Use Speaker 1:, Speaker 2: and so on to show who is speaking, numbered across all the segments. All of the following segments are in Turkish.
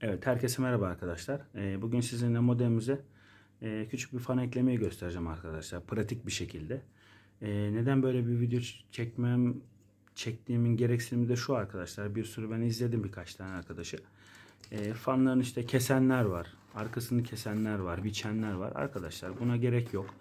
Speaker 1: Evet herkese merhaba arkadaşlar. Ee, bugün sizinle modemimize e, küçük bir fan eklemeyi göstereceğim arkadaşlar. Pratik bir şekilde. Ee, neden böyle bir video çekmem çektiğimin gereksinimi de şu arkadaşlar. Bir sürü ben izledim birkaç tane arkadaşı. Ee, fanların işte kesenler var. Arkasını kesenler var. Biçenler var. Arkadaşlar buna gerek yok.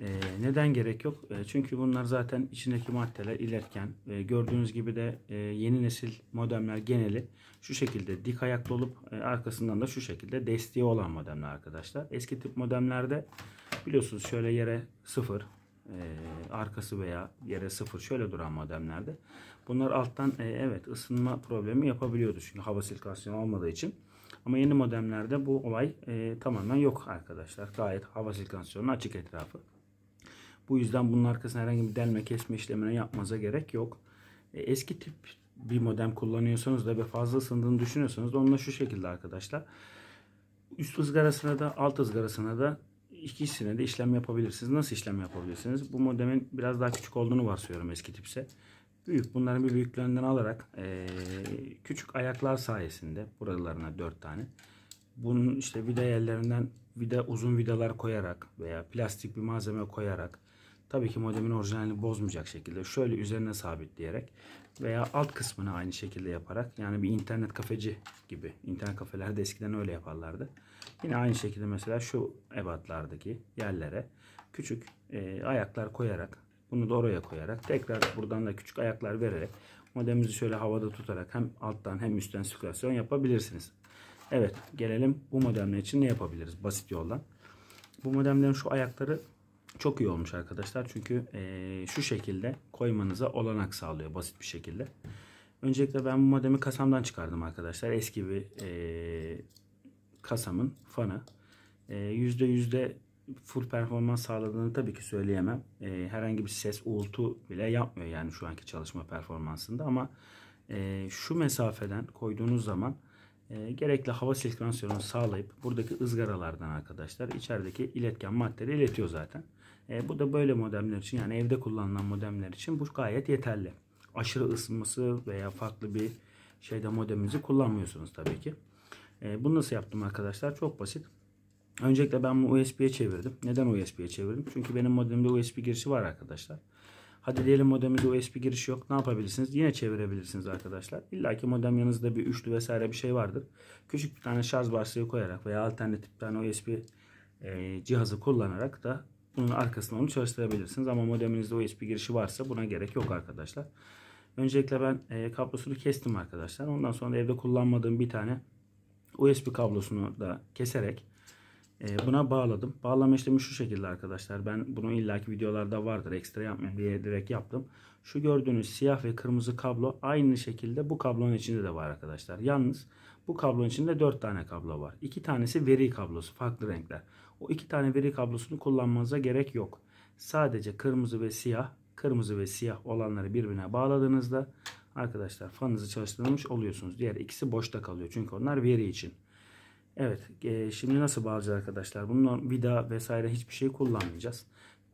Speaker 1: Ee, neden gerek yok? Ee, çünkü bunlar zaten içindeki maddeler ilerken e, gördüğünüz gibi de e, yeni nesil modemler geneli şu şekilde dik ayaklı olup e, arkasından da şu şekilde desteği olan modemler arkadaşlar. Eski tip modemlerde biliyorsunuz şöyle yere sıfır arkası veya yere sıfır şöyle duran modemlerde. Bunlar alttan evet ısınma problemi yapabiliyordu çünkü hava sirkülasyonu olmadığı için. Ama yeni modemlerde bu olay e, tamamen yok arkadaşlar. Gayet hava sirkülasyonu açık etrafı. Bu yüzden bunun arkasına herhangi bir delme kesme işlemine yapmaza gerek yok. E, eski tip bir modem kullanıyorsanız da ve fazla ısındığını düşünüyorsanız da onunla şu şekilde arkadaşlar. Üst ızgarasına da alt ızgarasına da ikisine de işlem yapabilirsiniz. Nasıl işlem yapabilirsiniz? Bu modemin biraz daha küçük olduğunu varsıyorum eski tipse. Büyük bunların bir büyüklüğünden alarak e, küçük ayaklar sayesinde buralarına 4 tane. Bunun işte vida yerlerinden vida uzun vidalar koyarak veya plastik bir malzeme koyarak Tabii ki modemin orijinalini bozmayacak şekilde şöyle üzerine sabitleyerek veya alt kısmını aynı şekilde yaparak yani bir internet kafeci gibi internet kafelerde eskiden öyle yaparlardı. Yine aynı şekilde mesela şu ebatlardaki yerlere küçük e, ayaklar koyarak bunu da oraya koyarak tekrar buradan da küçük ayaklar vererek modemimizi şöyle havada tutarak hem alttan hem üstten sirkülasyon yapabilirsiniz. Evet gelelim bu modemler için ne yapabiliriz basit yoldan. Bu modemlerin şu ayakları çok iyi olmuş arkadaşlar çünkü e, şu şekilde koymanıza olanak sağlıyor basit bir şekilde. Öncelikle ben bu modemi kasamdan çıkardım arkadaşlar. Eski bir e, kasamın fanı. E, %100'de full performans sağladığını tabii ki söyleyemem. E, herhangi bir ses uğultu bile yapmıyor yani şu anki çalışma performansında ama e, şu mesafeden koyduğunuz zaman e, gerekli hava sirkülasyonunu sağlayıp buradaki ızgaralardan arkadaşlar içerideki iletken maddeleri iletiyor zaten. E, bu da böyle modemler için yani evde kullanılan modemler için bu gayet yeterli. Aşırı ısınması veya farklı bir şeyde modemimizi kullanmıyorsunuz tabii ki. E, bunu nasıl yaptım arkadaşlar? Çok basit. Öncelikle ben bunu USB'ye çevirdim. Neden USB'ye çevirdim? Çünkü benim modemde USB girişi var arkadaşlar. Hadi diyelim modemimizde USB girişi yok. Ne yapabilirsiniz? Yine çevirebilirsiniz arkadaşlar. İlla ki modem yanınızda bir üçlü vesaire bir şey vardır. Küçük bir tane şarj başlığı koyarak veya alternatif bir tane USB e, cihazı kullanarak da bunun arkasına onu çalıştırabilirsiniz. Ama modeminizde USB girişi varsa buna gerek yok arkadaşlar. Öncelikle ben e, kablosunu kestim arkadaşlar. Ondan sonra evde kullanmadığım bir tane USB kablosunu da keserek ee, buna bağladım. Bağlama işlemi şu şekilde arkadaşlar. Ben bunu illaki videolarda vardır. Ekstra yapmayayım diye direkt yaptım. Şu gördüğünüz siyah ve kırmızı kablo aynı şekilde bu kablonun içinde de var arkadaşlar. Yalnız bu kablonun içinde 4 tane kablo var. 2 tanesi veri kablosu. Farklı renkler. O 2 tane veri kablosunu kullanmanıza gerek yok. Sadece kırmızı ve siyah, kırmızı ve siyah olanları birbirine bağladığınızda arkadaşlar fanınızı çalıştırmış oluyorsunuz. Diğer ikisi boşta kalıyor. Çünkü onlar veri için. Evet e, şimdi nasıl bağlayacağız arkadaşlar? Bunun vida vesaire hiçbir şey kullanmayacağız.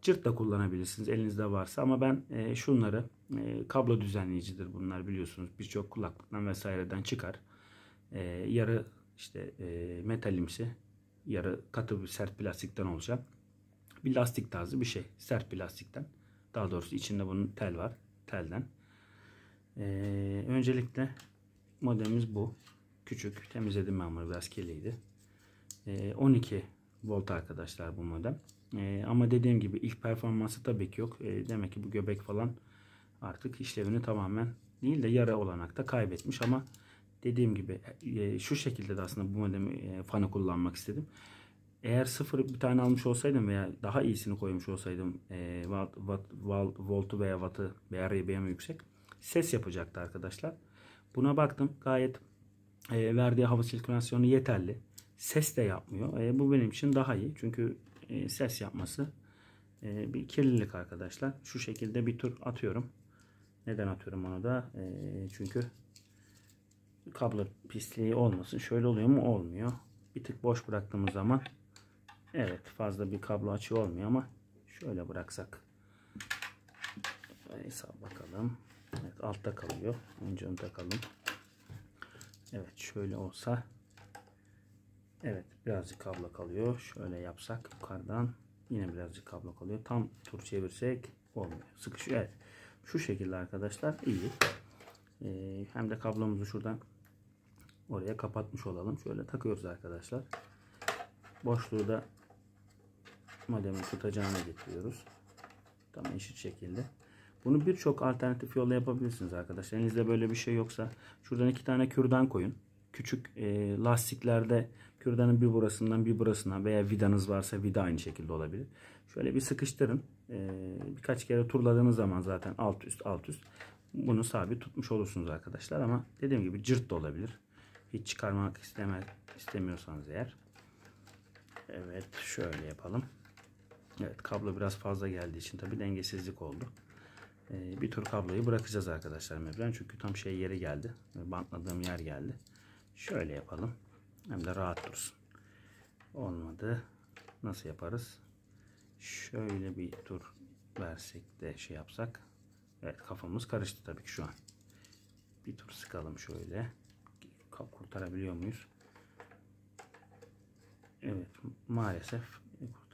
Speaker 1: Cırt da kullanabilirsiniz elinizde varsa ama ben e, şunları e, kablo düzenleyicidir bunlar biliyorsunuz. Birçok kulaklıktan vesaireden çıkar. E, yarı işte e, metalimsi yarı katı bir sert plastikten olacak. Bir lastik tarzı bir şey. Sert plastikten. Daha doğrusu içinde bunun tel var. Telden. E, öncelikle modemimiz bu küçük. Temizledim ben bunu biraz kirliydi. E, ee, 12 volt arkadaşlar bu modem. E, ama dediğim gibi ilk performansı tabii ki yok. E, demek ki bu göbek falan artık işlevini tamamen değil de yara olanakta kaybetmiş ama dediğim gibi e, şu şekilde de aslında bu modemi e, fanı kullanmak istedim. Eğer sıfır bir tane almış olsaydım veya daha iyisini koymuş olsaydım e, watt, watt, watt, voltu veya wattı veya RBM yüksek ses yapacaktı arkadaşlar. Buna baktım gayet e, verdiği hava sirkülasyonu yeterli. Ses de yapmıyor. E, bu benim için daha iyi. Çünkü e, ses yapması e, bir kirlilik arkadaşlar. Şu şekilde bir tur atıyorum. Neden atıyorum onu da? E, çünkü kablo pisliği olmasın. Şöyle oluyor mu? Olmuyor. Bir tık boş bıraktığımız zaman evet fazla bir kablo açığı olmuyor ama şöyle bıraksak hesap bakalım. Evet altta kalıyor. Önce onu takalım. Evet şöyle olsa. Evet birazcık kablo kalıyor. Şöyle yapsak yukarıdan yine birazcık kablo kalıyor. Tam tur çevirsek olmuyor. Sıkışıyor. Evet. Şu şekilde arkadaşlar iyi. Ee, hem de kablomuzu şuradan oraya kapatmış olalım. Şöyle takıyoruz arkadaşlar. Boşluğu da modemin tutacağını getiriyoruz. Tam eşit şekilde. Bunu birçok alternatif yolla yapabilirsiniz arkadaşlar. Elinizde böyle bir şey yoksa şuradan iki tane kürdan koyun. Küçük e, lastiklerde kürdanın bir burasından bir burasına veya vidanız varsa vida aynı şekilde olabilir. Şöyle bir sıkıştırın. E, birkaç kere turladığınız zaman zaten alt üst alt üst bunu sabit tutmuş olursunuz arkadaşlar. Ama dediğim gibi cırt da olabilir. Hiç çıkarmak istemez, istemiyorsanız eğer. Evet şöyle yapalım. Evet kablo biraz fazla geldiği için tabi dengesizlik oldu. Ee, bir tur kabloyu bırakacağız arkadaşlar mecburen. Çünkü tam şey yeri geldi. Ee, bantladığım yer geldi. Şöyle yapalım. Hem de rahat dursun. Olmadı. Nasıl yaparız? Şöyle bir tur versek de şey yapsak. Evet kafamız karıştı tabii ki şu an. Bir tur sıkalım şöyle. Kurtarabiliyor muyuz? Evet maalesef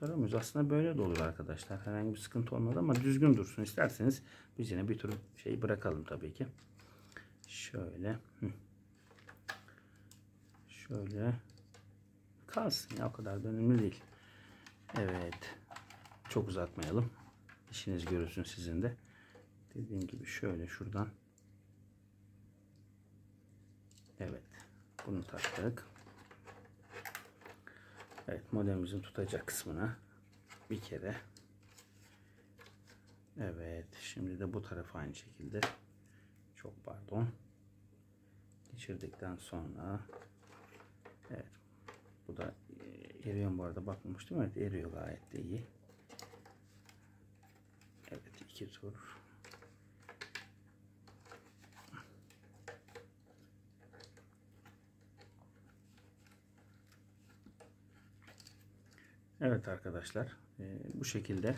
Speaker 1: çıkaramıyoruz. Aslında böyle de olur arkadaşlar. Herhangi bir sıkıntı olmadı ama düzgün dursun. isterseniz biz yine bir tür şey bırakalım tabii ki. Şöyle. Şöyle. Kalsın ya o kadar da önemli değil. Evet. Çok uzatmayalım. İşiniz görürsün sizin de. Dediğim gibi şöyle şuradan. Evet. Bunu taktık. Evet modemimizin tutacak kısmına bir kere. Evet şimdi de bu taraf aynı şekilde. Çok pardon. Geçirdikten sonra evet bu da e, eriyor bu arada bakmıştım. Evet eriyor gayet de iyi. Evet iki tur Evet arkadaşlar e, bu şekilde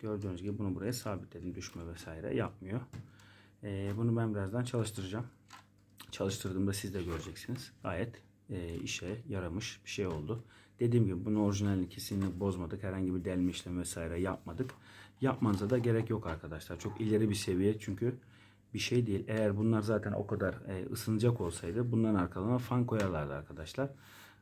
Speaker 1: gördüğünüz gibi bunu buraya sabitledim. Düşme vesaire yapmıyor. E, bunu ben birazdan çalıştıracağım. Çalıştırdığımda siz de göreceksiniz. Gayet e, işe yaramış bir şey oldu. Dediğim gibi bunun orijinalini kesinlikle bozmadık. Herhangi bir delme işlemi vesaire yapmadık. Yapmanıza da gerek yok arkadaşlar. Çok ileri bir seviye çünkü bir şey değil. Eğer bunlar zaten o kadar e, ısınacak olsaydı bunların arkalarına fan koyarlardı arkadaşlar.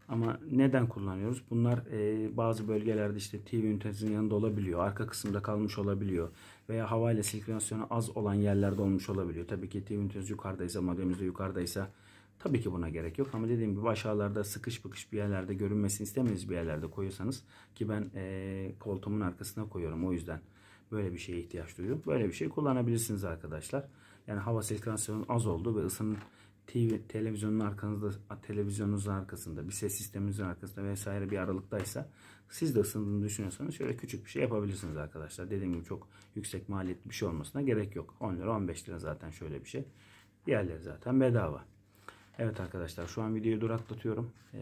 Speaker 1: Ama neden kullanıyoruz? Bunlar e, bazı bölgelerde işte TV ünitesinin yanında olabiliyor. Arka kısımda kalmış olabiliyor. Veya havayla sirkülasyonu az olan yerlerde olmuş olabiliyor. Tabii ki TV ünitesi yukarıdaysa, modemimiz de yukarıdaysa tabii ki buna gerek yok. Ama dediğim gibi aşağılarda sıkış bıkış bir yerlerde görünmesini istemediğiniz bir yerlerde koyuyorsanız ki ben e, koltuğumun arkasına koyuyorum o yüzden böyle bir şeye ihtiyaç duyuyorum. Böyle bir şey kullanabilirsiniz arkadaşlar. Yani hava sirkülasyonun az olduğu ve ısının TV, televizyonun arkanızda, televizyonunuzun arkasında, bir ses sisteminizin arkasında vesaire bir aralıktaysa siz de ısındığını düşünüyorsanız şöyle küçük bir şey yapabilirsiniz arkadaşlar. Dediğim gibi çok yüksek maliyetli bir şey olmasına gerek yok. 10 lira 15 lira zaten şöyle bir şey. Diğerleri zaten bedava. Evet arkadaşlar şu an videoyu duraklatıyorum. Ee,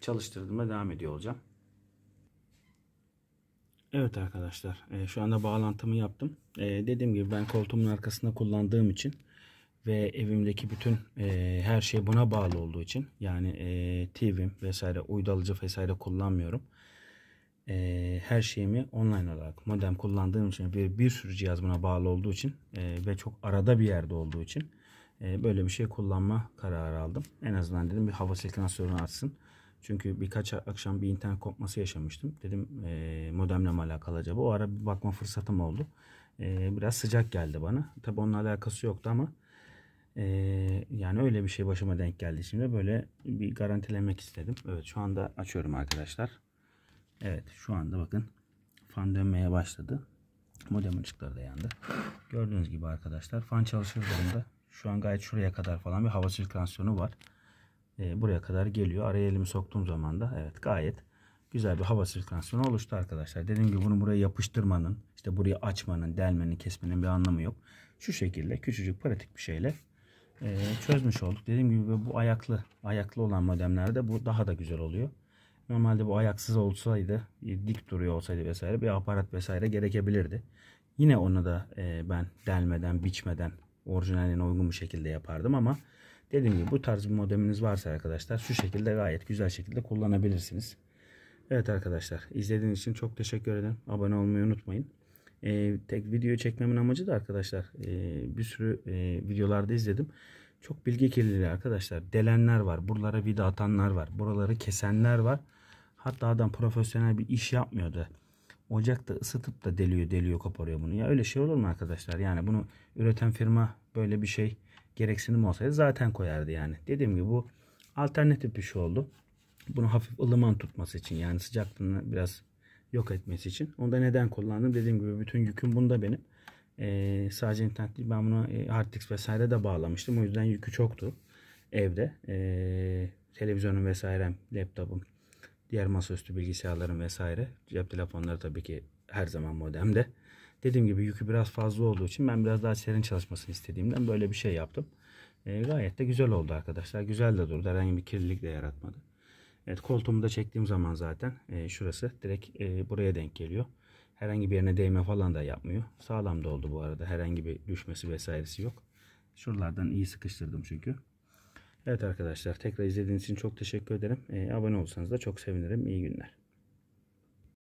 Speaker 1: çalıştırdığımda devam ediyor olacağım. Evet arkadaşlar e, şu anda bağlantımı yaptım. E, dediğim gibi ben koltuğumun arkasında kullandığım için ve evimdeki bütün e, her şey buna bağlı olduğu için yani e, TV'm vesaire uydalıcı vesaire kullanmıyorum. E, her şeyimi online olarak modem kullandığım için ve bir sürü cihaz buna bağlı olduğu için e, ve çok arada bir yerde olduğu için e, böyle bir şey kullanma kararı aldım. En azından dedim bir hava silkinasyonu artsın. Çünkü birkaç akşam bir internet kopması yaşamıştım. Dedim e, modemle mi alakalı acaba? O ara bir bakma fırsatım oldu. E, biraz sıcak geldi bana. Tabi onunla alakası yoktu ama ee, yani öyle bir şey başıma denk geldi şimdi. Böyle bir garantilemek istedim. Evet şu anda açıyorum arkadaşlar. Evet şu anda bakın fan dönmeye başladı. Modem ışıkları da yandı. Gördüğünüz gibi arkadaşlar fan çalışır durumda. Şu an gayet şuraya kadar falan bir hava sirkülasyonu var. Ee, buraya kadar geliyor. Araya elimi soktuğum zaman da evet gayet güzel bir hava sirkülasyonu oluştu arkadaşlar. Dediğim gibi bunu buraya yapıştırmanın, işte burayı açmanın, delmenin, kesmenin bir anlamı yok. Şu şekilde küçücük pratik bir şeyle e, çözmüş olduk. Dediğim gibi bu ayaklı ayaklı olan modemlerde bu daha da güzel oluyor. Normalde bu ayaksız olsaydı, dik duruyor olsaydı vesaire bir aparat vesaire gerekebilirdi. Yine onu da e, ben delmeden, biçmeden orijinaline uygun bir şekilde yapardım ama dediğim gibi bu tarz bir modeminiz varsa arkadaşlar şu şekilde gayet güzel şekilde kullanabilirsiniz. Evet arkadaşlar izlediğiniz için çok teşekkür ederim. Abone olmayı unutmayın. E, tek video çekmemin amacı da arkadaşlar e, bir sürü e, videolarda izledim. Çok bilgi kirliliği arkadaşlar. Delenler var. Buralara vida atanlar var. Buraları kesenler var. Hatta adam profesyonel bir iş yapmıyordu. Ocakta ısıtıp da deliyor deliyor koparıyor bunu. Ya öyle şey olur mu arkadaşlar? Yani bunu üreten firma böyle bir şey gereksinim olsaydı zaten koyardı yani. Dediğim gibi bu alternatif bir şey oldu. Bunu hafif ılıman tutması için yani sıcaklığını biraz yok etmesi için. Onu da neden kullandım? Dediğim gibi bütün yüküm bunda benim. Ee, sadece internet değil ben bunu e, vesaire de bağlamıştım. O yüzden yükü çoktu evde. Ee, televizyonum vesairem, laptopum, diğer masaüstü bilgisayarlarım vesaire. Cep telefonları tabii ki her zaman modemde. Dediğim gibi yükü biraz fazla olduğu için ben biraz daha serin çalışmasını istediğimden böyle bir şey yaptım. E, gayet de güzel oldu arkadaşlar. Güzel de durdu. Herhangi bir kirlilik de yaratmadı. Evet koltuğumu da çektiğim zaman zaten e, şurası direkt e, buraya denk geliyor. Herhangi bir yerine değme falan da yapmıyor. Sağlam da oldu bu arada. Herhangi bir düşmesi vesairesi yok. Şuralardan iyi sıkıştırdım çünkü. Evet arkadaşlar tekrar izlediğiniz için çok teşekkür ederim. E, abone olsanız da çok sevinirim. İyi günler.